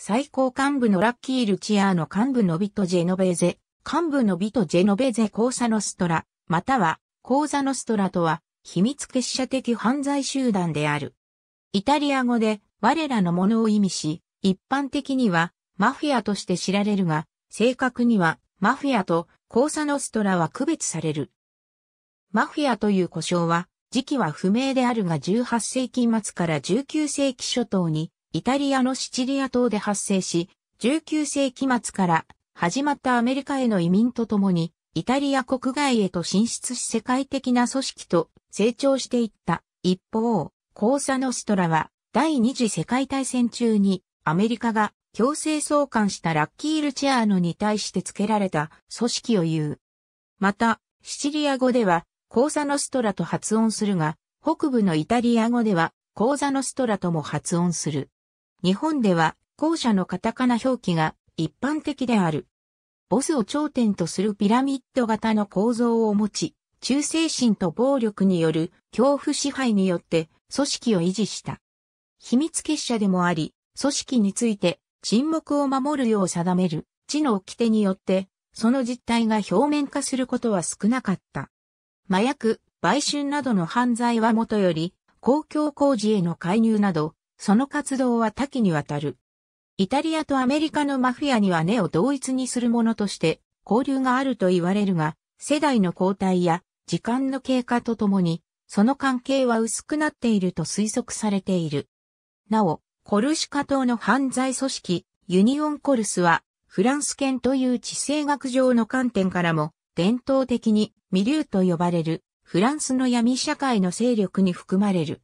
最高幹部のラッキー・ルチアーノ幹部のビト・ジェノベーゼ、幹部のビト・ジェノベーゼ・コーサ・ノストラ、またはコーザ・ノストラとは、秘密結社的犯罪集団である。イタリア語で我らのものを意味し、一般的にはマフィアとして知られるが、正確にはマフィアとコーサノストラは区別される。マフィアという呼称は、時期は不明であるが18世紀末から19世紀初頭にイタリアのシチリア島で発生し、19世紀末から始まったアメリカへの移民とともに、イタリア国外へと進出し世界的な組織と成長していった。一方、コーサノストラは第二次世界大戦中にアメリカが強制送還したラッキールチアーノに対して付けられた組織を言う。また、シチリア語ではコーサノストラと発音するが、北部のイタリア語ではコーザノストラとも発音する。日本では後者のカタカナ表記が一般的である。ボスを頂点とするピラミッド型の構造を持ち、忠誠心と暴力による恐怖支配によって組織を維持した。秘密結社でもあり、組織について沈黙を守るよう定める地の掟によって、その実態が表面化することは少なかった。麻薬、売春などの犯罪はもとより、公共工事への介入など、その活動は多岐にわたる。イタリアとアメリカのマフィアには根を同一にするものとして交流があると言われるが、世代の交代や時間の経過とともに、その関係は薄くなっていると推測されている。なお、コルシカ島の犯罪組織、ユニオンコルスは、フランス圏という地政学上の観点からも、伝統的に、ミリューと呼ばれる、フランスの闇社会の勢力に含まれる。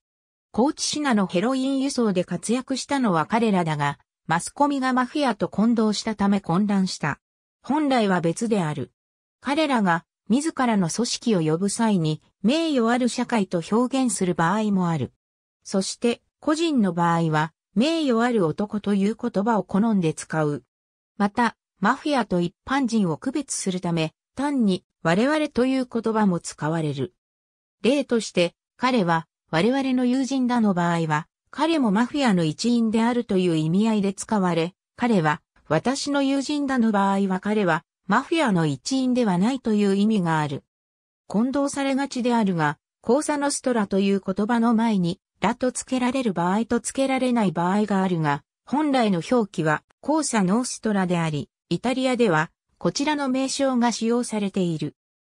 高知市なのヘロイン輸送で活躍したのは彼らだが、マスコミがマフィアと混同したため混乱した。本来は別である。彼らが自らの組織を呼ぶ際に名誉ある社会と表現する場合もある。そして個人の場合は名誉ある男という言葉を好んで使う。また、マフィアと一般人を区別するため、単に我々という言葉も使われる。例として、彼は我々の友人だの場合は、彼もマフィアの一員であるという意味合いで使われ、彼は、私の友人だの場合は彼は、マフィアの一員ではないという意味がある。混同されがちであるが、コーサノストラという言葉の前に、ラと付けられる場合と付けられない場合があるが、本来の表記は、コーサノーストラであり、イタリアでは、こちらの名称が使用されている。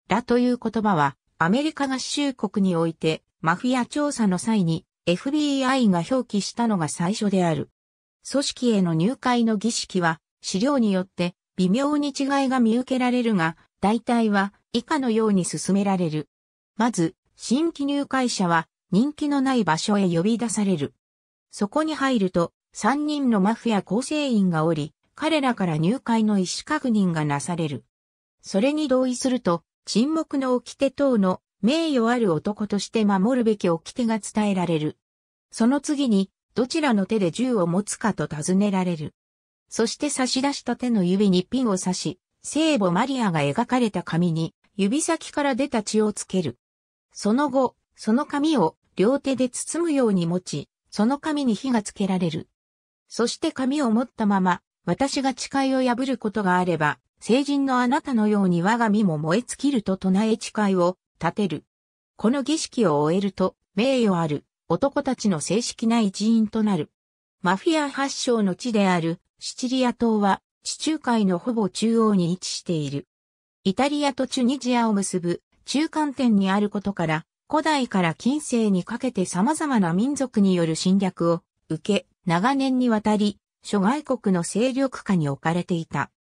ラという言葉は、アメリカ合衆国において、マフィア調査の際に FBI が表記したのが最初である。組織への入会の儀式は資料によって微妙に違いが見受けられるが、大体は以下のように進められる。まず、新規入会者は人気のない場所へ呼び出される。そこに入ると、3人のマフィア構成員がおり、彼らから入会の意思確認がなされる。それに同意すると、沈黙の掟等の名誉ある男として守るべき掟が伝えられる。その次に、どちらの手で銃を持つかと尋ねられる。そして差し出した手の指にピンを刺し、聖母マリアが描かれた紙に指先から出た血をつける。その後、その紙を両手で包むように持ち、その紙に火がつけられる。そして紙を持ったまま、私が誓いを破ることがあれば、聖人のあなたのように我が身も燃え尽きると唱え誓いを立てる。この儀式を終えると、名誉ある男たちの正式な一員となる。マフィア発祥の地であるシチリア島は地中海のほぼ中央に位置している。イタリアとチュニジアを結ぶ中間点にあることから、古代から近世にかけて様々な民族による侵略を受け、長年にわたり諸外国の勢力下に置かれていた。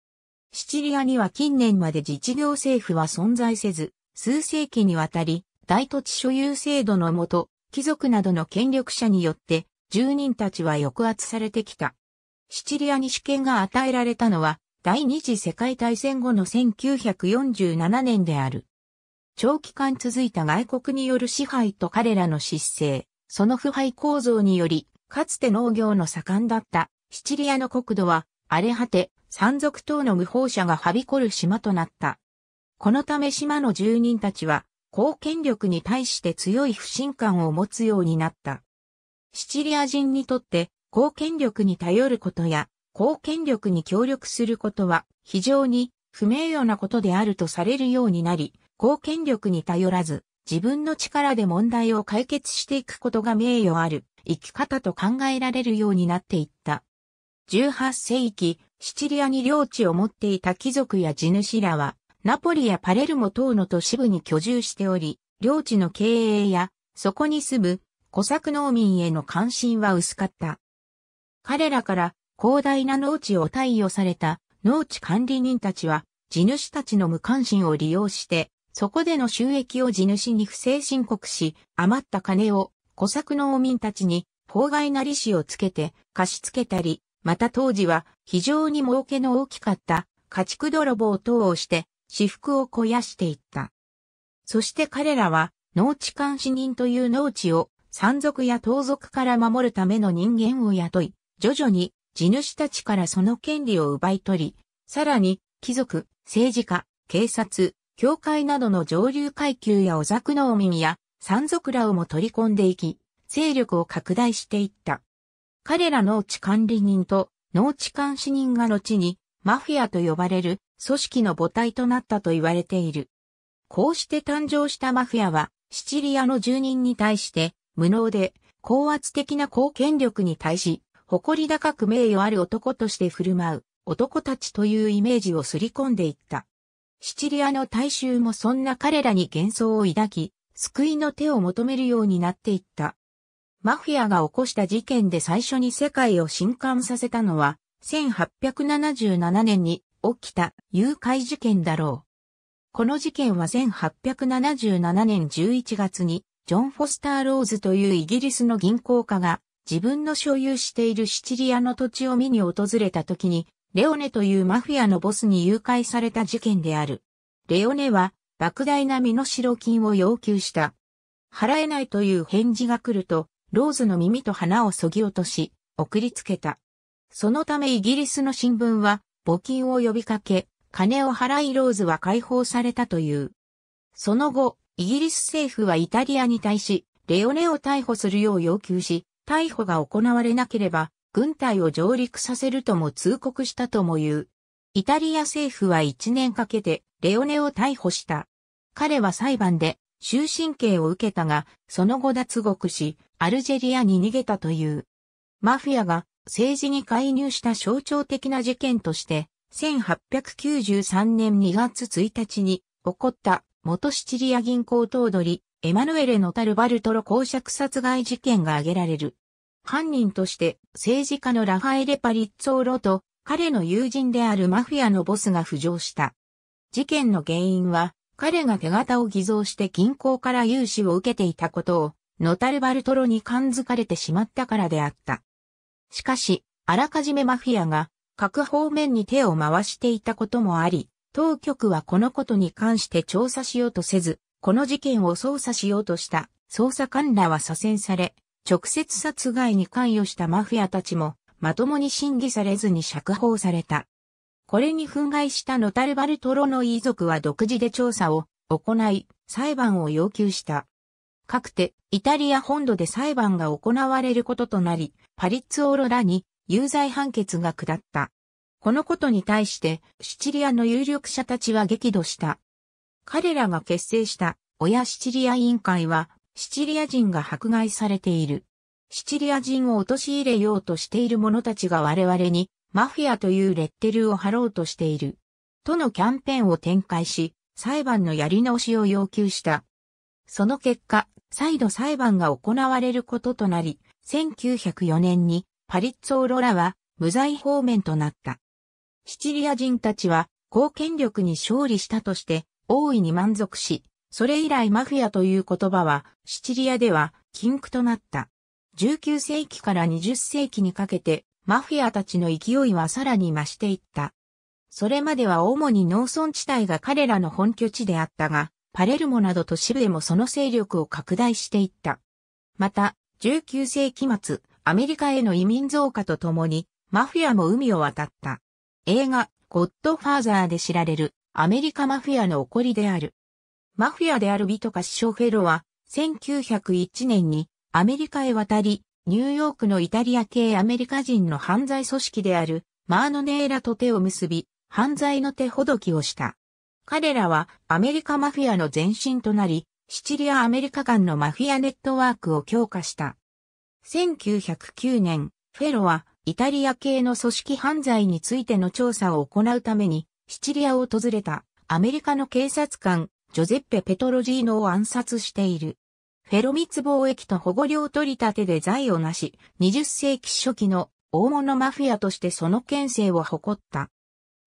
シチリアには近年まで自治行政府は存在せず、数世紀にわたり、大土地所有制度のもと、貴族などの権力者によって、住人たちは抑圧されてきた。シチリアに主権が与えられたのは、第二次世界大戦後の1947年である。長期間続いた外国による支配と彼らの失勢、その腐敗構造により、かつて農業の盛んだったシチリアの国土は荒れ果て、山賊等の無法者がはびこる島となった。このため島の住人たちは、公権力に対して強い不信感を持つようになった。シチリア人にとって、公権力に頼ることや、公権力に協力することは、非常に不名誉なことであるとされるようになり、公権力に頼らず、自分の力で問題を解決していくことが名誉ある生き方と考えられるようになっていった。18世紀、シチリアに領地を持っていた貴族や地主らは、ナポリやパレルモ等の都市部に居住しており、領地の経営や、そこに住む、小作農民への関心は薄かった。彼らから広大な農地を貸与された農地管理人たちは、地主たちの無関心を利用して、そこでの収益を地主に不正申告し、余った金を小作農民たちに法外な利子をつけて貸し付けたり、また当時は非常に儲けの大きかった家畜泥棒等をして私腹を肥やしていった。そして彼らは、農地監視人という農地を山賊や盗賊から守るための人間を雇い、徐々に地主たちからその権利を奪い取り、さらに貴族、政治家、警察、教会などの上流階級や小のお民や山賊らをも取り込んでいき、勢力を拡大していった。彼ら農地管理人と農地監視人が後にマフィアと呼ばれる組織の母体となったと言われている。こうして誕生したマフィアは、シチリアの住人に対して、無能で、高圧的な公権力に対し、誇り高く名誉ある男として振る舞う、男たちというイメージをすり込んでいった。シチリアの大衆もそんな彼らに幻想を抱き、救いの手を求めるようになっていった。マフィアが起こした事件で最初に世界を震撼させたのは、1877年に起きた誘拐事件だろう。この事件は1877年11月にジョン・フォスター・ローズというイギリスの銀行家が自分の所有しているシチリアの土地を見に訪れた時にレオネというマフィアのボスに誘拐された事件である。レオネは莫大な身代金を要求した。払えないという返事が来ると、ローズの耳と鼻をそぎ落とし、送りつけた。そのためイギリスの新聞は募金を呼びかけ、金を払いローズは解放されたという。その後、イギリス政府はイタリアに対し、レオネを逮捕するよう要求し、逮捕が行われなければ、軍隊を上陸させるとも通告したとも言う。イタリア政府は1年かけて、レオネを逮捕した。彼は裁判で、終身刑を受けたが、その後脱獄し、アルジェリアに逃げたという。マフィアが政治に介入した象徴的な事件として、1893年2月1日に起こった元シチリア銀行頭取、エマヌエレノタルバルトロ公爵殺害事件が挙げられる。犯人として政治家のラファエレ・パリッツォーロと彼の友人であるマフィアのボスが浮上した。事件の原因は彼が手形を偽造して銀行から融資を受けていたことをノタルバルトロに感づかれてしまったからであった。しかし、あらかじめマフィアが各方面に手を回していたこともあり、当局はこのことに関して調査しようとせず、この事件を捜査しようとした捜査官らは左遷され、直接殺害に関与したマフィアたちも、まともに審議されずに釈放された。これに憤慨したノタルバルトロの遺族は独自で調査を行い、裁判を要求した。かくて、イタリア本土で裁判が行われることとなり、パリッツオーロらに有罪判決が下った。このことに対してシチリアの有力者たちは激怒した。彼らが結成した親シチリア委員会はシチリア人が迫害されている。シチリア人を陥れようとしている者たちが我々にマフィアというレッテルを貼ろうとしている。とのキャンペーンを展開し、裁判のやり直しを要求した。その結果、再度裁判が行われることとなり、1904年にパリッツォーロラは無罪方面となった。シチリア人たちは貢献力に勝利したとして大いに満足し、それ以来マフィアという言葉はシチリアでは禁句となった。19世紀から20世紀にかけてマフィアたちの勢いはさらに増していった。それまでは主に農村地帯が彼らの本拠地であったが、パレルモなど都市部でもその勢力を拡大していった。また、19世紀末、アメリカへの移民増加とともに、マフィアも海を渡った。映画、ゴッドファーザーで知られる、アメリカマフィアの起こりである。マフィアであるビトカ師匠フェロは、1901年にアメリカへ渡り、ニューヨークのイタリア系アメリカ人の犯罪組織であるマーノネーラと手を結び、犯罪の手ほどきをした。彼らはアメリカマフィアの前身となり、シチリアアメリカ間のマフィアネットワークを強化した。1909年、フェロはイタリア系の組織犯罪についての調査を行うためにシチリアを訪れたアメリカの警察官ジョゼッペ・ペトロジーノを暗殺している。フェロ密貿易と保護料取り立てで財を成し、20世紀初期の大物マフィアとしてその権勢を誇った。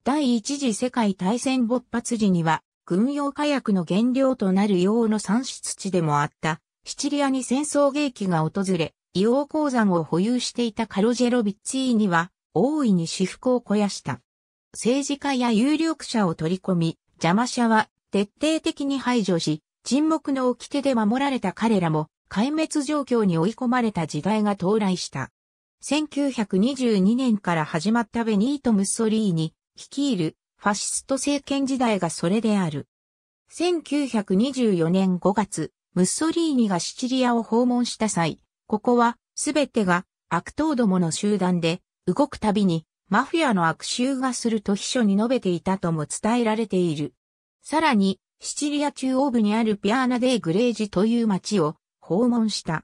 第一次世界大戦勃発時には、軍用火薬の原料となる硫黄の産出地でもあった、シチリアに戦争劇が訪れ、硫黄鉱山を保有していたカロジェロビッツィーには、大いに私腹を肥やした。政治家や有力者を取り込み、邪魔者は徹底的に排除し、沈黙の掟で守られた彼らも、壊滅状況に追い込まれた時代が到来した。1922年から始まったベニート・ムッソリーニ、率いるファシスト政権時代がそれである。1924年5月、ムッソリーニがシチリアを訪問した際、ここはすべてが悪党どもの集団で動くたびにマフィアの悪臭がすると秘書に述べていたとも伝えられている。さらに、シチリア中央部にあるピアーナ・デー・グレージという町を訪問した。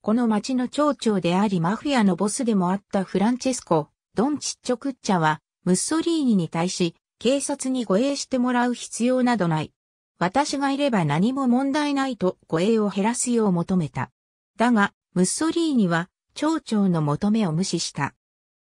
この町の町長でありマフィアのボスでもあったフランチェスコ・ドンチッチョ・クッチャは、ムッソリーニに対し、警察に護衛してもらう必要などない。私がいれば何も問題ないと護衛を減らすよう求めた。だが、ムッソリーニは、町長の求めを無視した。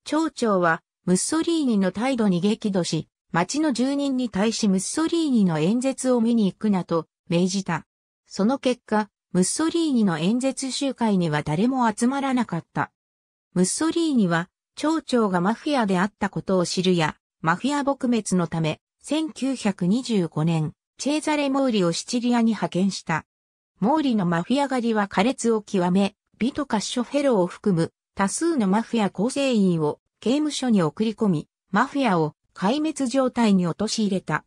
町長は、ムッソリーニの態度に激怒し、町の住人に対しムッソリーニの演説を見に行くなと命じた。その結果、ムッソリーニの演説集会には誰も集まらなかった。ムッソリーニは、町長がマフィアであったことを知るや、マフィア撲滅のため、1925年、チェーザレ・モーリをシチリアに派遣した。モーリのマフィア狩りは苛烈を極め、ビトカッショフェロを含む多数のマフィア構成員を刑務所に送り込み、マフィアを壊滅状態に陥れた。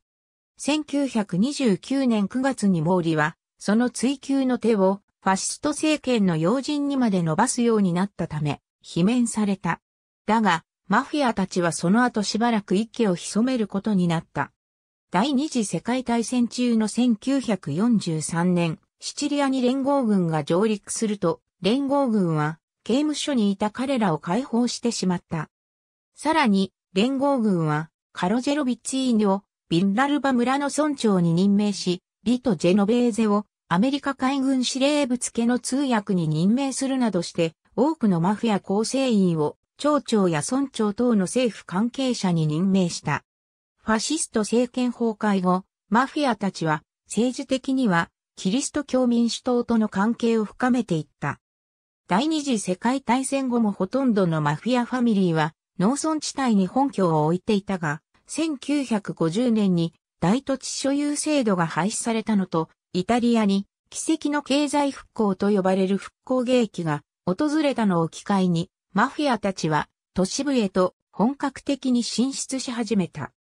1929年9月にモーリは、その追求の手をファシスト政権の要人にまで伸ばすようになったため、罷免された。だが、マフィアたちはその後しばらく一気を潜めることになった。第二次世界大戦中の1943年、シチリアに連合軍が上陸すると、連合軍は刑務所にいた彼らを解放してしまった。さらに、連合軍はカロジェロビッツーニをビンラルバ村の村長に任命し、リト・ジェノベーゼをアメリカ海軍司令部付けの通訳に任命するなどして、多くのマフィア構成員を町長や村長等の政府関係者に任命した。ファシスト政権崩壊後、マフィアたちは政治的にはキリスト教民主党との関係を深めていった。第二次世界大戦後もほとんどのマフィアファミリーは農村地帯に本拠を置いていたが、1950年に大土地所有制度が廃止されたのと、イタリアに奇跡の経済復興と呼ばれる復興景気が訪れたのを機会に、マフィアたちは都市部へと本格的に進出し始めた。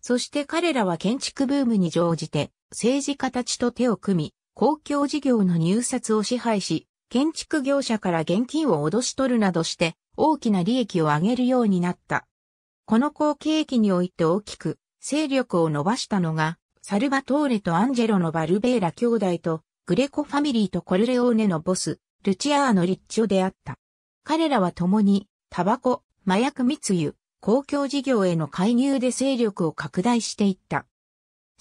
そして彼らは建築ブームに乗じて政治家たちと手を組み、公共事業の入札を支配し、建築業者から現金を脅し取るなどして大きな利益を上げるようになった。この好景気において大きく勢力を伸ばしたのが、サルバトーレとアンジェロのバルベーラ兄弟と、グレコファミリーとコルレオーネのボス、ルチアーノ・リッチョであった。彼らは共に、タバコ、麻薬密輸、公共事業への介入で勢力を拡大していった。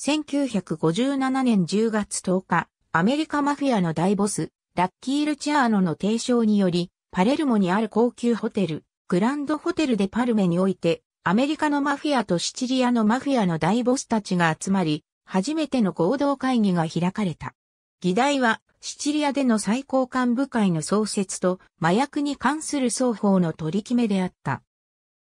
1957年10月10日、アメリカマフィアの大ボス、ラッキー・ルチアーノの提唱により、パレルモにある高級ホテル、グランドホテルでパルメにおいて、アメリカのマフィアとシチリアのマフィアの大ボスたちが集まり、初めての合同会議が開かれた。議題は、シチリアでの最高幹部会の創設と、麻薬に関する双方の取り決めであった。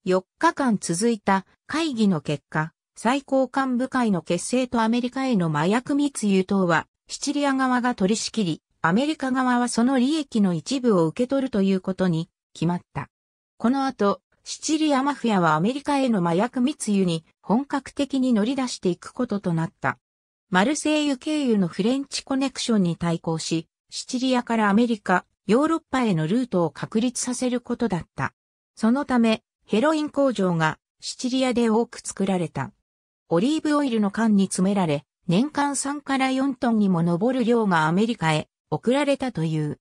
4日間続いた会議の結果、最高幹部会の結成とアメリカへの麻薬密輸等は、シチリア側が取り仕切り、アメリカ側はその利益の一部を受け取るということに決まった。この後、シチリアマフィアはアメリカへの麻薬密輸に本格的に乗り出していくこととなった。マルセイユ経由のフレンチコネクションに対抗し、シチリアからアメリカ、ヨーロッパへのルートを確立させることだった。そのため、ヘロイン工場がシチリアで多く作られた。オリーブオイルの缶に詰められ、年間3から4トンにも上る量がアメリカへ送られたという。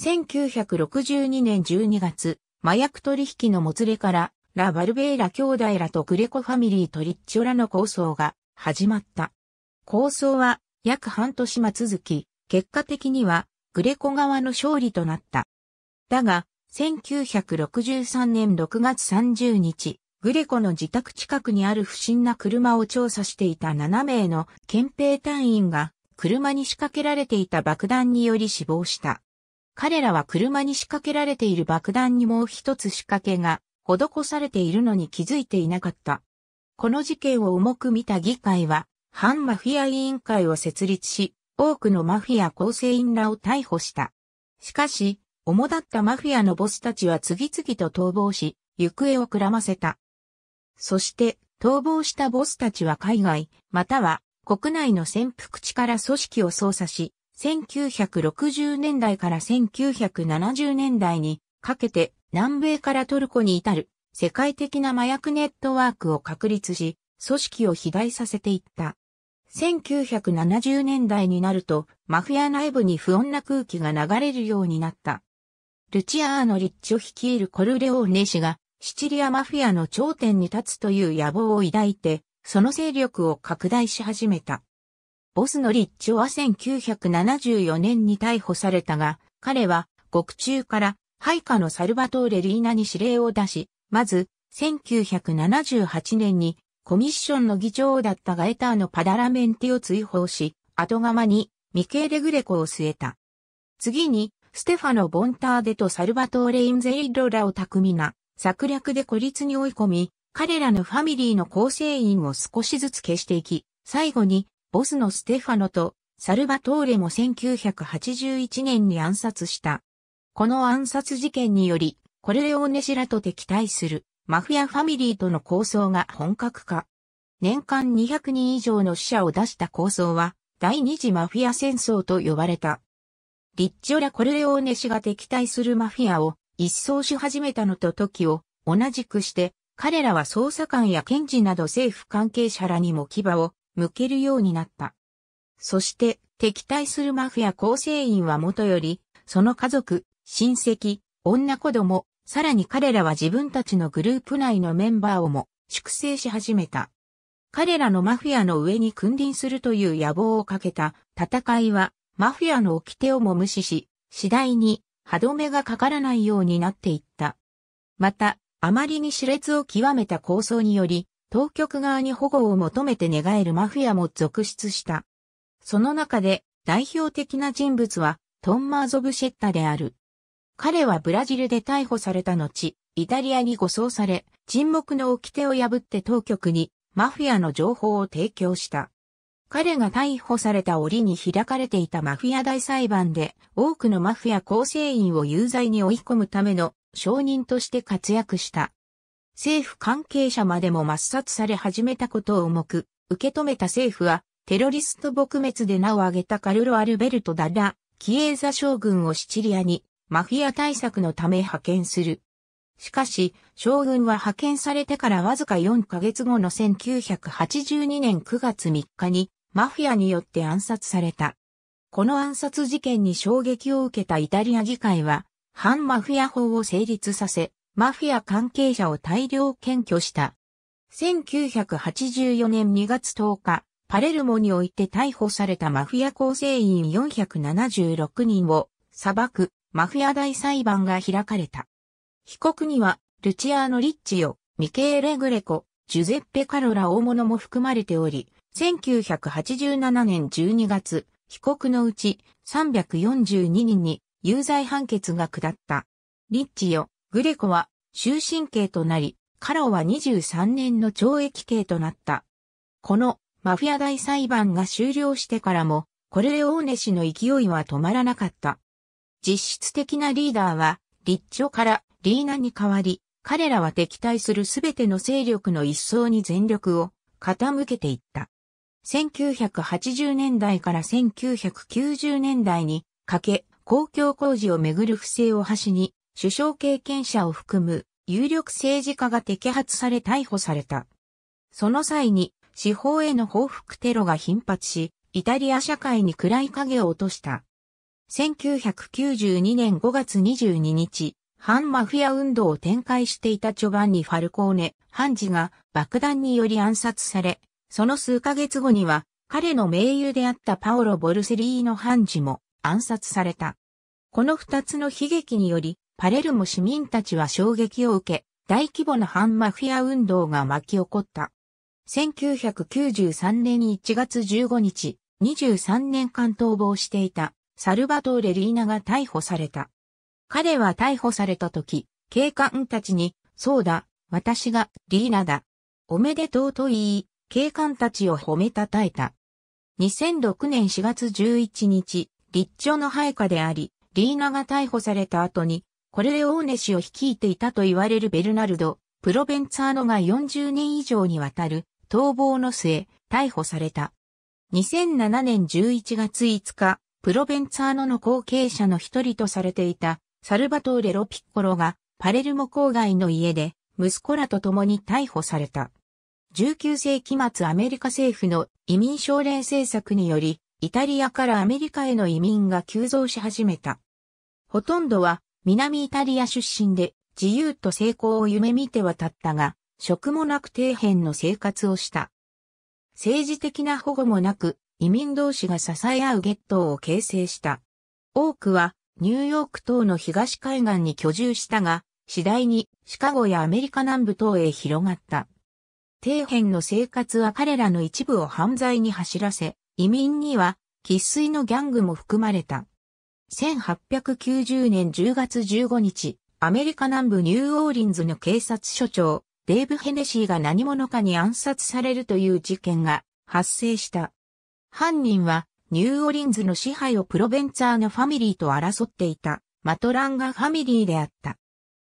1962年12月、麻薬取引のもつれから、ラ・バルベイラ兄弟らとグレコファミリートリッチョラの構想が始まった。構想は約半年間続き、結果的にはグレコ側の勝利となった。だが、1963年6月30日、グレコの自宅近くにある不審な車を調査していた7名の憲兵隊員が車に仕掛けられていた爆弾により死亡した。彼らは車に仕掛けられている爆弾にもう一つ仕掛けが施されているのに気づいていなかった。この事件を重く見た議会は反マフィア委員会を設立し、多くのマフィア構成員らを逮捕した。しかし、主だったマフィアのボスたちは次々と逃亡し、行方をくらませた。そして、逃亡したボスたちは海外、または国内の潜伏地から組織を操作し、1960年代から1970年代にかけて南米からトルコに至る世界的な麻薬ネットワークを確立し、組織を肥大させていった。1970年代になると、マフィア内部に不穏な空気が流れるようになった。ルチアーノ・リッチョ率いるコルレオーネ氏が、シチリアマフィアの頂点に立つという野望を抱いて、その勢力を拡大し始めた。ボスのリッチョは1974年に逮捕されたが、彼は獄中から配下のサルバトーレ・リーナに指令を出し、まず1978年にコミッションの議長だったガエターのパダラメンティを追放し、後釜にミケーレ・グレコを据えた。次に、ステファノ・ボンターデとサルバトーレ・インゼイロラを巧みな策略で孤立に追い込み、彼らのファミリーの構成員を少しずつ消していき、最後に、ボスのステファノとサルバトーレも1981年に暗殺した。この暗殺事件により、コルレオネシらと敵対するマフィアファミリーとの抗争が本格化。年間200人以上の死者を出した抗争は、第二次マフィア戦争と呼ばれた。リッチョラ・コルレオーネ氏が敵対するマフィアを一掃し始めたのと時を同じくして、彼らは捜査官や検事など政府関係者らにも牙を向けるようになった。そして敵対するマフィア構成員はもとより、その家族、親戚、女子供、さらに彼らは自分たちのグループ内のメンバーをも粛清し始めた。彼らのマフィアの上に君臨するという野望をかけた戦いはマフィアの掟をも無視し、次第に歯止めがかからないようになっていった。また、あまりに熾烈を極めた構想により、当局側に保護を求めて寝返るマフィアも続出した。その中で代表的な人物はトンマーゾブシェッタである。彼はブラジルで逮捕された後、イタリアに護送され、沈黙の掟を破って当局にマフィアの情報を提供した。彼が逮捕された折に開かれていたマフィア大裁判で多くのマフィア構成員を有罪に追い込むための証人として活躍した。政府関係者までも抹殺され始めたことを重く受け止めた政府はテロリスト撲滅で名を挙げたカルロ・アルベルト・ダラ、キエーザ将軍をシチリアにマフィア対策のため派遣する。しかし、将軍は派遣されてからわずか4ヶ月後の1982年9月3日に、マフィアによって暗殺された。この暗殺事件に衝撃を受けたイタリア議会は、反マフィア法を成立させ、マフィア関係者を大量検挙した。1984年2月10日、パレルモにおいて逮捕されたマフィア構成員476人を、裁く、マフィア大裁判が開かれた。被告には、ルチアーノ・リッチオ、ミケーレ・グレコ、ジュゼッペ・カロラ大物も含まれており、1987年12月、被告のうち342人に有罪判決が下った。リッチよ、グレコは終身刑となり、カロは23年の懲役刑となった。このマフィア大裁判が終了してからも、コルレオーネ氏の勢いは止まらなかった。実質的なリーダーは、立長からリーナに代わり、彼らは敵対するすべての勢力の一層に全力を傾けていった。1980年代から1990年代にかけ、公共工事をめぐる不正を端に、首相経験者を含む有力政治家が摘発され逮捕された。その際に、司法への報復テロが頻発し、イタリア社会に暗い影を落とした。1992年5月22日、反マフィア運動を展開していたチョバンニ・ファルコーネ、ハンジが爆弾により暗殺され、その数ヶ月後には、彼の盟友であったパオロ・ボルセリーのハンジも暗殺された。この二つの悲劇により、パレルモ市民たちは衝撃を受け、大規模な反マフィア運動が巻き起こった。1993年1月15日、23年間逃亡していたサルバトーレ・リーナが逮捕された。彼は逮捕された時、警官たちに、そうだ、私がリーナだ。おめでとうと言い、警官たちを褒めたたえた。2006年4月11日、立長の配下であり、リーナが逮捕された後に、これでオーネ氏を率いていたと言われるベルナルド、プロベンツァーノが40年以上にわたる逃亡の末、逮捕された。2007年11月5日、プロベンツァーノの後継者の一人とされていた、サルバトーレ・ロピッコロが、パレルモ郊外の家で、息子らと共に逮捕された。19世紀末アメリカ政府の移民奨励政策により、イタリアからアメリカへの移民が急増し始めた。ほとんどは南イタリア出身で自由と成功を夢見て渡ったが、職もなく底辺の生活をした。政治的な保護もなく、移民同士が支え合うゲットを形成した。多くはニューヨーク等の東海岸に居住したが、次第にシカゴやアメリカ南部等へ広がった。底辺の生活は彼らの一部を犯罪に走らせ、移民には喫水のギャングも含まれた。1890年10月15日、アメリカ南部ニューオーリンズの警察署長、デイブ・ヘネシーが何者かに暗殺されるという事件が発生した。犯人は、ニューオリンズの支配をプロベンツァーのファミリーと争っていた、マトランガファミリーであった。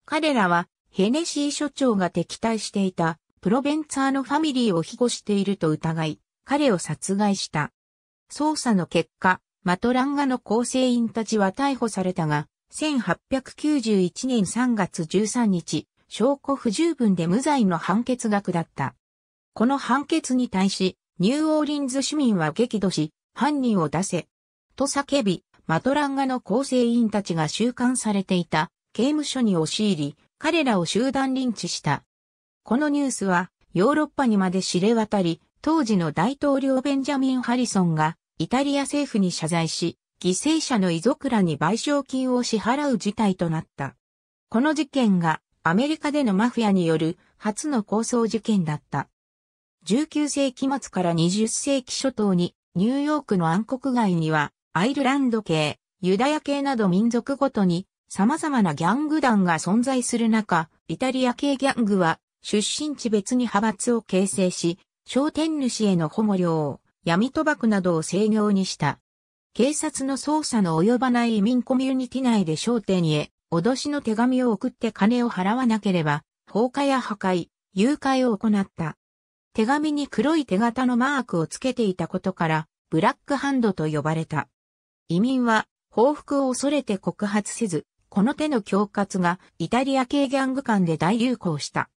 彼らは、ヘネシー所長が敵対していた、プロベンツァーのファミリーを庇護していると疑い、彼を殺害した。捜査の結果、マトランガの構成員たちは逮捕されたが、1891年3月13日、証拠不十分で無罪の判決が下った。この判決に対し、ニューオーリンズ市民は激怒し、犯人を出せ。と叫び、マトランガの構成員たちが収監されていた刑務所に押し入り、彼らを集団リンチした。このニュースはヨーロッパにまで知れ渡り、当時の大統領ベンジャミン・ハリソンがイタリア政府に謝罪し、犠牲者の遺族らに賠償金を支払う事態となった。この事件がアメリカでのマフィアによる初の抗争事件だった。19世紀末から20世紀初頭に、ニューヨークの暗黒街には、アイルランド系、ユダヤ系など民族ごとに、様々なギャング団が存在する中、イタリア系ギャングは、出身地別に派閥を形成し、商店主への保護料、闇賭博などを制御にした。警察の捜査の及ばない移民コミュニティ内で商店へ、脅しの手紙を送って金を払わなければ、放火や破壊、誘拐を行った。手紙に黒い手形のマークをつけていたことから、ブラックハンドと呼ばれた。移民は報復を恐れて告発せず、この手の恐喝がイタリア系ギャング間で大流行した。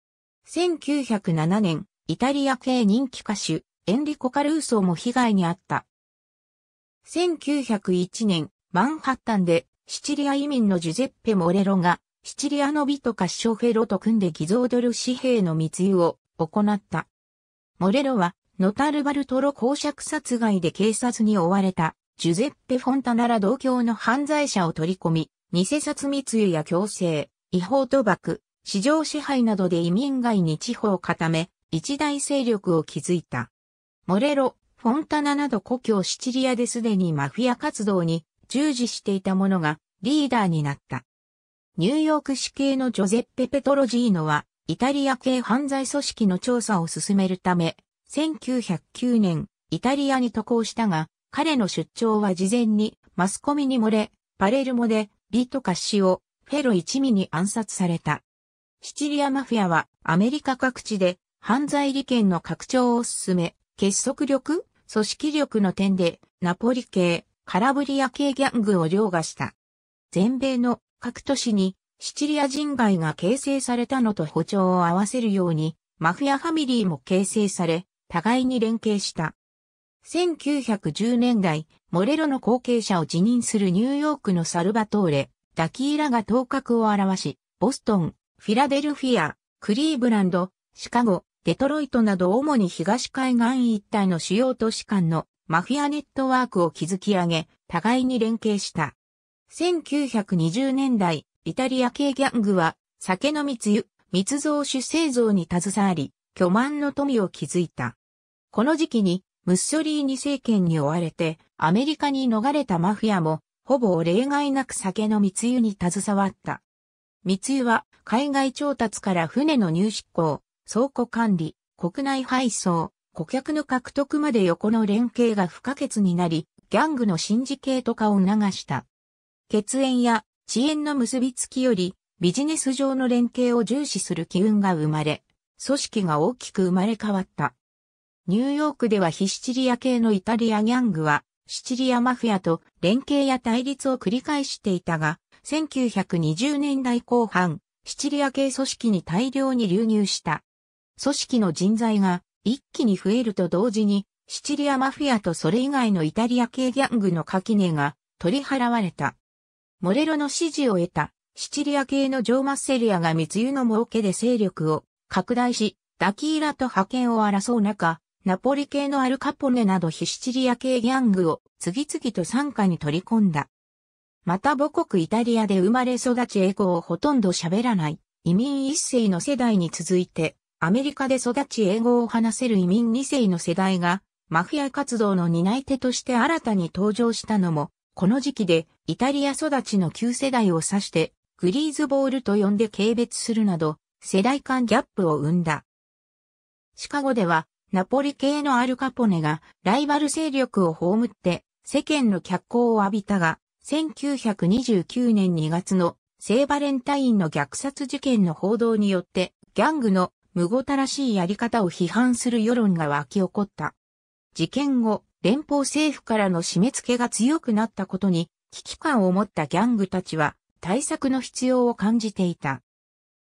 1907年、イタリア系人気歌手、エンリコ・カルーソーも被害に遭った。1901年、マンハッタンでシチリア移民のジュゼッペ・モレロが、シチリアのビトカッショフェロと組んで偽造ドル紙幣の密輸を行った。モレロは、ノタルバルトロ公爵殺害で警察に追われた、ジュゼッペ・フォンタナら同郷の犯罪者を取り込み、偽札密輸や強制、違法賭博、市場支配などで移民外に地方を固め、一大勢力を築いた。モレロ、フォンタナなど故郷シチリアですでにマフィア活動に従事していた者がリーダーになった。ニューヨーク市系のジョゼッペ・ペトロジーノはイタリア系犯罪組織の調査を進めるため、1909年、イタリアに渡航したが、彼の出張は事前にマスコミに漏れ、パレルモでビートカッシオ、フェロ一味に暗殺された。シチリアマフィアはアメリカ各地で犯罪利権の拡張を進め、結束力、組織力の点でナポリ系、カラブリア系ギャングを凌駕した。全米の各都市にシチリア人街が形成されたのと歩調を合わせるように、マフィアファミリーも形成され、互いに連携した。1910年代、モレロの後継者を辞任するニューヨークのサルバトーレ、ダキーラが頭角を表し、ボストン、フィラデルフィア、クリーブランド、シカゴ、デトロイトなど主に東海岸一帯の主要都市間のマフィアネットワークを築き上げ、互いに連携した。1920年代、イタリア系ギャングは、酒の密輸、密造酒製造に携わり、巨万の富を築いた。この時期に、ムッソリーニ政権に追われて、アメリカに逃れたマフィアも、ほぼ例外なく酒の密輸に携わった。密輸は、海外調達から船の入出港、倉庫管理、国内配送、顧客の獲得まで横の連携が不可欠になり、ギャングの新時系とかを促した。血縁や支援の結びつきより、ビジネス上の連携を重視する機運が生まれ、組織が大きく生まれ変わった。ニューヨークでは非シチリア系のイタリアギャングは、シチリアマフィアと連携や対立を繰り返していたが、1920年代後半、シチリア系組織に大量に流入した。組織の人材が一気に増えると同時に、シチリアマフィアとそれ以外のイタリア系ギャングの垣根が取り払われた。モレロの支持を得た、シチリア系のジョー・マッセリアが密輸の儲けで勢力を拡大し、ダキーラと覇権を争う中、ナポリ系のアルカポネなど非シチリア系ギャングを次々と参加に取り込んだ。また母国イタリアで生まれ育ち英語をほとんど喋らない移民一世の世代に続いて、アメリカで育ち英語を話せる移民二世の世代が、マフィア活動の担い手として新たに登場したのも、この時期でイタリア育ちの旧世代を指してグリーズボールと呼んで軽蔑するなど世代間ギャップを生んだ。シカゴではナポリ系のアルカポネがライバル勢力を葬って世間の脚光を浴びたが1929年2月の聖バレンタインの虐殺事件の報道によってギャングの無ごたらしいやり方を批判する世論が湧き起こった。事件後、連邦政府からの締め付けが強くなったことに危機感を持ったギャングたちは対策の必要を感じていた。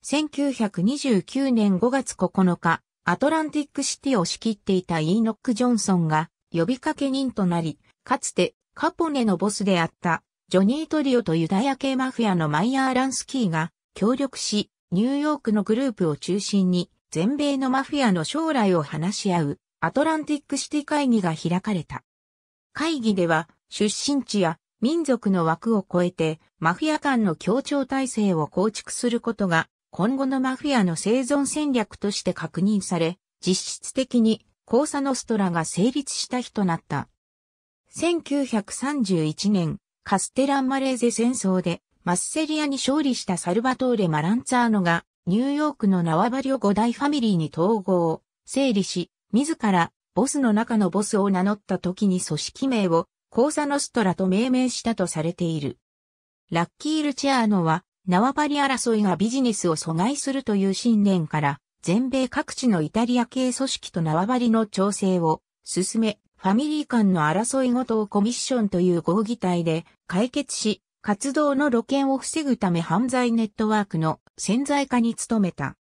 1929年5月9日、アトランティックシティを仕切っていたイーノック・ジョンソンが呼びかけ人となり、かつてカポネのボスであったジョニー・トリオとユダヤ系マフィアのマイヤー・ランスキーが協力し、ニューヨークのグループを中心に全米のマフィアの将来を話し合うアトランティックシティ会議が開かれた。会議では、出身地や民族の枠を超えて、マフィア間の協調体制を構築することが、今後のマフィアの生存戦略として確認され、実質的に、コーサノストラが成立した日となった。1931年、カステランマレーゼ戦争で、マッセリアに勝利したサルバトーレ・マランツァーノが、ニューヨークの縄張りを五大ファミリーに統合、整理し、自らボスの中のボスを名乗った時に組織名をコーサノストラと命名したとされている。ラッキー・ルチアーノは縄張り争いがビジネスを阻害するという信念から全米各地のイタリア系組織と縄張りの調整を進め、ファミリー間の争いごとをコミッションという合議体で解決し、活動の露見を防ぐため犯罪ネットワークの潜在化に努めた。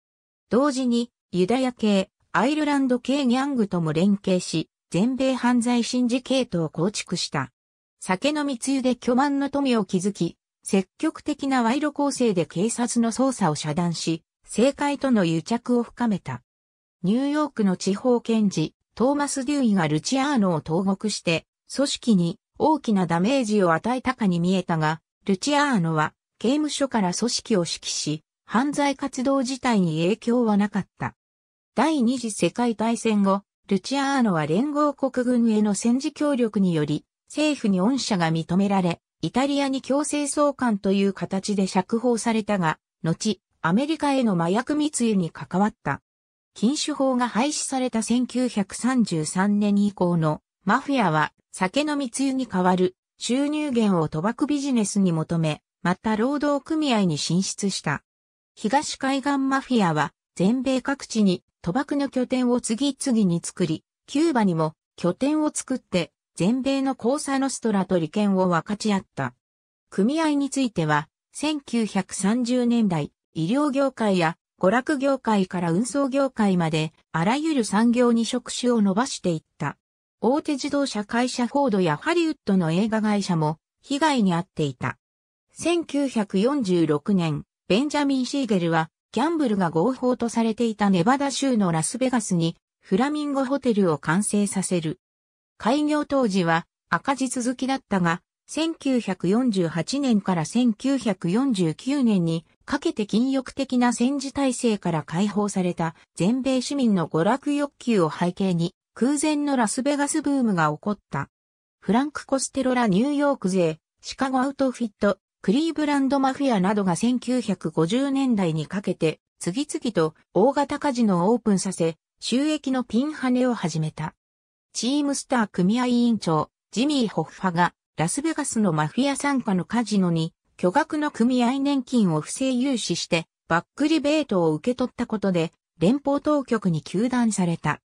同時に、ユダヤ系、アイルランド系ギャングとも連携し、全米犯罪シンジケートを構築した。酒の密輸で巨万の富を築き、積極的な賄賂構成で警察の捜査を遮断し、政界との癒着を深めた。ニューヨークの地方検事、トーマス・デューイがルチアーノを投獄して、組織に大きなダメージを与えたかに見えたが、ルチアーノは刑務所から組織を指揮し、犯罪活動自体に影響はなかった。第二次世界大戦後、ルチアーノは連合国軍への戦時協力により、政府に恩赦が認められ、イタリアに強制送還という形で釈放されたが、後、アメリカへの麻薬密輸に関わった。禁酒法が廃止された1933年以降のマフィアは酒の密輸に代わる収入源を賭博ビジネスに求め、また労働組合に進出した。東海岸マフィアは全米各地に賭博の拠点を次々に作り、キューバにも拠点を作って、全米のコーサノストラと利権を分かち合った。組合については、1930年代、医療業界や娯楽業界から運送業界まで、あらゆる産業に職種を伸ばしていった。大手自動車会社フォードやハリウッドの映画会社も被害に遭っていた。1946年、ベンジャミン・シーゲルはギャンブルが合法とされていたネバダ州のラスベガスにフラミンゴホテルを完成させる。開業当時は赤字続きだったが、1948年から1949年にかけて禁欲的な戦時体制から解放された全米市民の娯楽欲求を背景に空前のラスベガスブームが起こった。フランク・コステロラニューヨーク勢、シカゴアウトフィット、クリーブランドマフィアなどが1950年代にかけて、次々と大型カジノをオープンさせ、収益のピンハネを始めた。チームスター組合委員長、ジミー・ホッファが、ラスベガスのマフィア参加のカジノに、巨額の組合年金を不正融資して、バックリベートを受け取ったことで、連邦当局に求断された。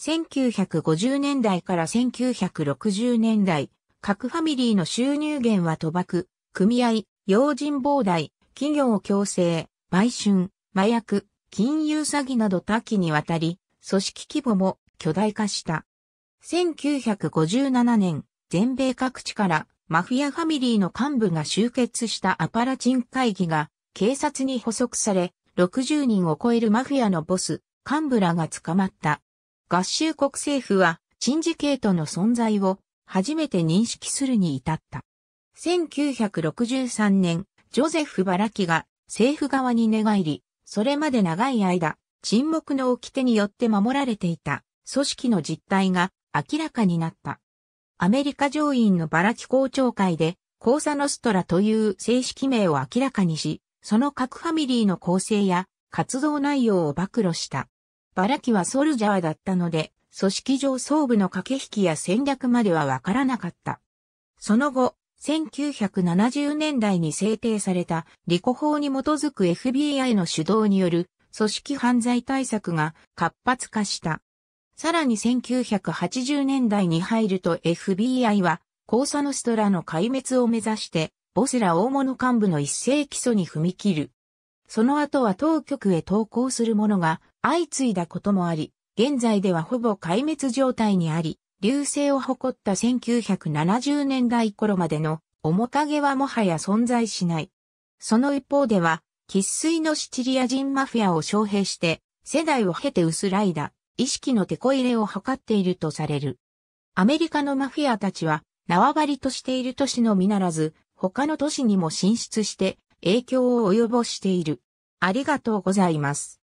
1950年代から1960年代、各ファミリーの収入源は賭博、組合、用心膨大、企業強制、売春、麻薬、金融詐欺など多岐にわたり、組織規模も巨大化した。1957年、全米各地からマフィアファミリーの幹部が集結したアパラチン会議が警察に捕捉され、60人を超えるマフィアのボス、幹部らが捕まった。合衆国政府は、チンジケートの存在を初めて認識するに至った。1963年、ジョゼフ・バラキが政府側に寝返り、それまで長い間、沈黙の掟によって守られていた組織の実態が明らかになった。アメリカ上院のバラキ公聴会で、コーサノストラという正式名を明らかにし、その各ファミリーの構成や活動内容を暴露した。バラキはソルジャーだったので、組織上総部の駆け引きや戦略まではわからなかった。その後、1970年代に制定された、リコ法に基づく FBI の主導による組織犯罪対策が活発化した。さらに1980年代に入ると FBI は、コーサノストラの壊滅を目指して、ボスラ大物幹部の一斉起訴に踏み切る。その後は当局へ投稿する者が相次いだこともあり、現在ではほぼ壊滅状態にあり、流星を誇った1970年代頃までの面影はもはや存在しない。その一方では、喫水のシチリア人マフィアを招聘して、世代を経て薄らいだ、意識の手こ入れを図っているとされる。アメリカのマフィアたちは、縄張りとしている都市のみならず、他の都市にも進出して、影響を及ぼしている。ありがとうございます。